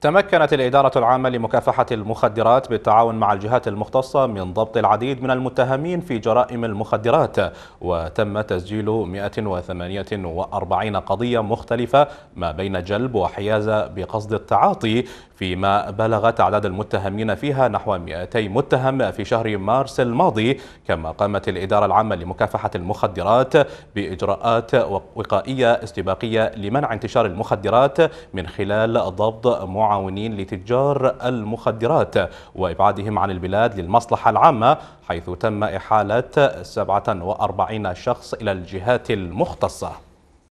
تمكنت الإدارة العامة لمكافحة المخدرات بالتعاون مع الجهات المختصة من ضبط العديد من المتهمين في جرائم المخدرات وتم تسجيل 148 قضية مختلفة ما بين جلب وحيازة بقصد التعاطي فيما بلغت أعداد المتهمين فيها نحو 200 متهم في شهر مارس الماضي كما قامت الإدارة العامة لمكافحة المخدرات بإجراءات وقائية استباقية لمنع انتشار المخدرات من خلال ضبط معارضة المعاونين لتجار المخدرات وإبعادهم عن البلاد للمصلحة العامة حيث تم إحالة 47 شخص إلى الجهات المختصة